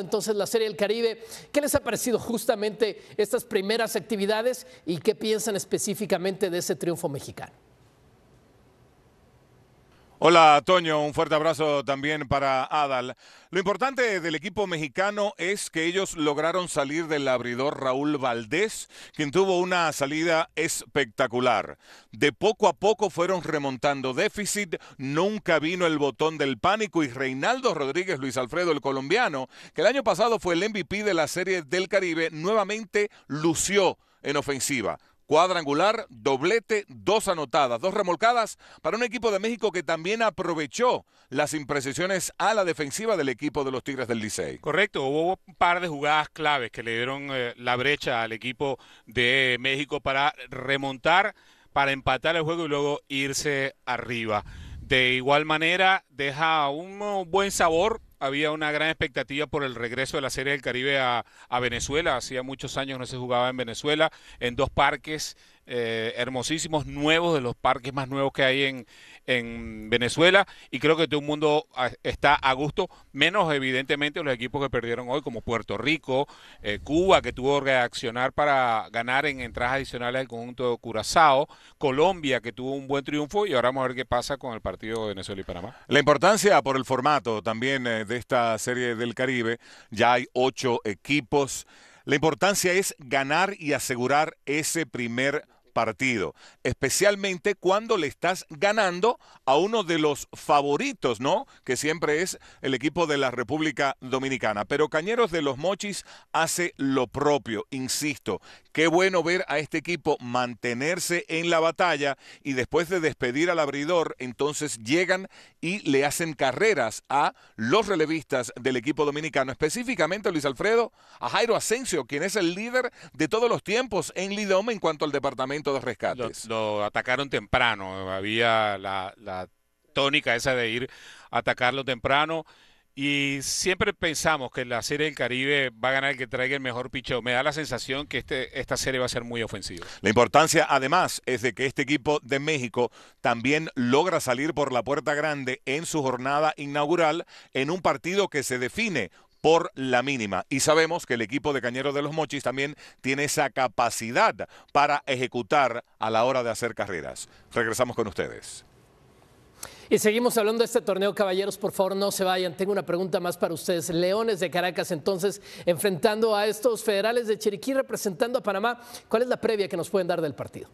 entonces la Serie del Caribe. ¿Qué les ha parecido justamente estas primeras actividades y qué piensan específicamente de ese triunfo mexicano? Hola Toño, un fuerte abrazo también para Adal. Lo importante del equipo mexicano es que ellos lograron salir del abridor Raúl Valdés, quien tuvo una salida espectacular. De poco a poco fueron remontando déficit, nunca vino el botón del pánico y Reinaldo Rodríguez Luis Alfredo, el colombiano, que el año pasado fue el MVP de la Serie del Caribe, nuevamente lució en ofensiva cuadrangular, doblete, dos anotadas, dos remolcadas para un equipo de México que también aprovechó las imprecisiones a la defensiva del equipo de los Tigres del Licey. Correcto, hubo un par de jugadas claves que le dieron eh, la brecha al equipo de México para remontar, para empatar el juego y luego irse arriba. De igual manera, deja un buen sabor había una gran expectativa por el regreso de la Serie del Caribe a, Venezuela. Hacía muchos años no se jugaba en Venezuela, en dos parques, eh, hermosísimos, nuevos, de los parques más nuevos que hay en, Venezuela. Y creo que todo el mundo ah, está a gusto, menos evidentemente los equipos que perdieron hoy, como Puerto Rico, eh, Cuba, que tuvo que reaccionar para ganar en entradas adicionales al conjunto de Curazao, Colombia, que tuvo un buen triunfo. Y ahora vamos a ver qué pasa con el partido de Venezuela y Panamá. La importancia por el formato también eh, de esta serie del Caribe. Ya hay ocho equipos. La importancia es ganar y asegurar ese primer partido, especialmente cuando le estás ganando a uno de los favoritos, ¿no? Que siempre es el equipo de la República Dominicana. Pero Cañeros de los Mochis hace lo propio, insisto. Qué bueno ver a este equipo mantenerse en la batalla y después de despedir al abridor, entonces llegan y le hacen carreras a los relevistas del equipo dominicano, específicamente Luis Alfredo, a Jairo Asensio, quien es el líder de todos los tiempos en Lidoma en cuanto al departamento todos rescates. Lo, atacaron temprano, había la, la tónica esa de ir a atacarlo temprano. Y siempre pensamos que la Serie del Caribe va a ganar el que traiga el mejor picheo. Me da la sensación que este, esta serie va a ser muy ofensiva. La importancia, además, es de que este equipo de México también logra salir por la puerta grande en su jornada inaugural en un partido que se define por la mínima. Y sabemos que el equipo de Cañeros de los Mochis también tiene esa capacidad para ejecutar a la hora de hacer carreras. Regresamos con ustedes. Y seguimos hablando de este torneo, caballeros, por favor no se vayan. Tengo una pregunta más para ustedes. Leones de Caracas, entonces, enfrentando a estos federales de Chiriquí, representando a Panamá, ¿cuál es la previa que nos pueden dar del partido?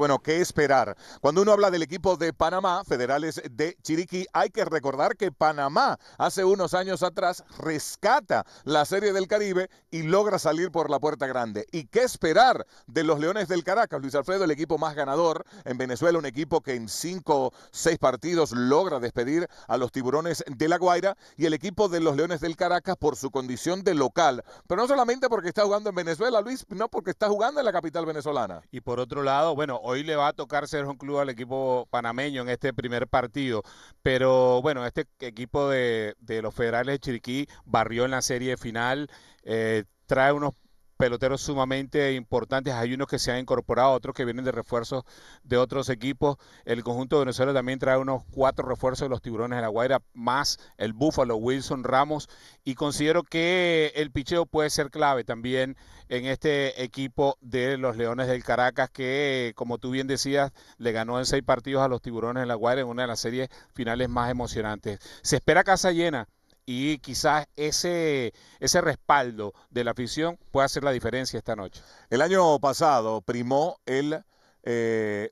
Bueno, ¿qué esperar? Cuando uno habla del equipo de Panamá, Federales de Chiriquí, hay que recordar que Panamá hace unos años atrás rescata la Serie del Caribe y logra salir por la puerta grande. ¿Y qué esperar de los Leones del Caracas? Luis Alfredo, el equipo más ganador en Venezuela, un equipo que en cinco, o seis partidos logra despedir a los tiburones de La Guaira y el equipo de los Leones del Caracas por su condición de local. Pero no solamente porque está jugando en Venezuela, Luis, no porque está jugando en la capital venezolana. Y por otro lado, bueno, hoy le va a tocar ser un club al equipo panameño en este primer partido, pero bueno, este equipo de, los Federales de Chiriquí barrió en la serie final, eh, trae unos peloteros sumamente importantes. Hay unos que se han incorporado, otros que vienen de refuerzos de otros equipos. El conjunto de Venezuela también trae unos cuatro refuerzos de los tiburones de la Guaira, más el Búfalo, Wilson Ramos. Y considero que el picheo puede ser clave también en este equipo de los Leones del Caracas, que, como tú bien decías, le ganó en seis partidos a los tiburones de la Guaira en una de las series finales más emocionantes. Se espera casa llena y quizás ese, ese respaldo de la afición puede hacer la diferencia esta noche. El año pasado primó el eh,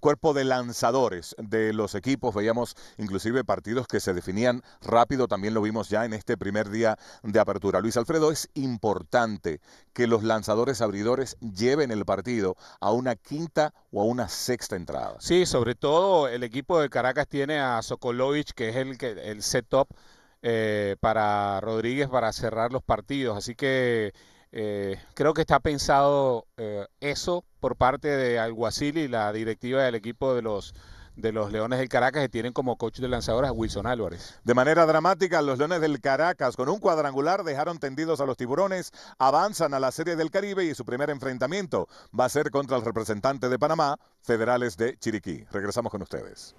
cuerpo de lanzadores de los equipos. Veíamos inclusive partidos que se definían rápido, también lo vimos ya en este primer día de apertura. Luis Alfredo, es importante que los lanzadores abridores lleven el partido a una quinta o a una sexta entrada. Sí, sobre todo el equipo de Caracas tiene a Sokolovich, que es el, el set eh, para Rodríguez para cerrar los partidos. Así que eh, creo que está pensado eh, eso por parte de Alguacil y la directiva del equipo de los de los Leones del Caracas que tienen como coach de lanzadoras a Wilson Álvarez. De manera dramática, los Leones del Caracas con un cuadrangular dejaron tendidos a los tiburones, avanzan a la Serie del Caribe y su primer enfrentamiento va a ser contra el representante de Panamá, Federales de Chiriquí. Regresamos con ustedes.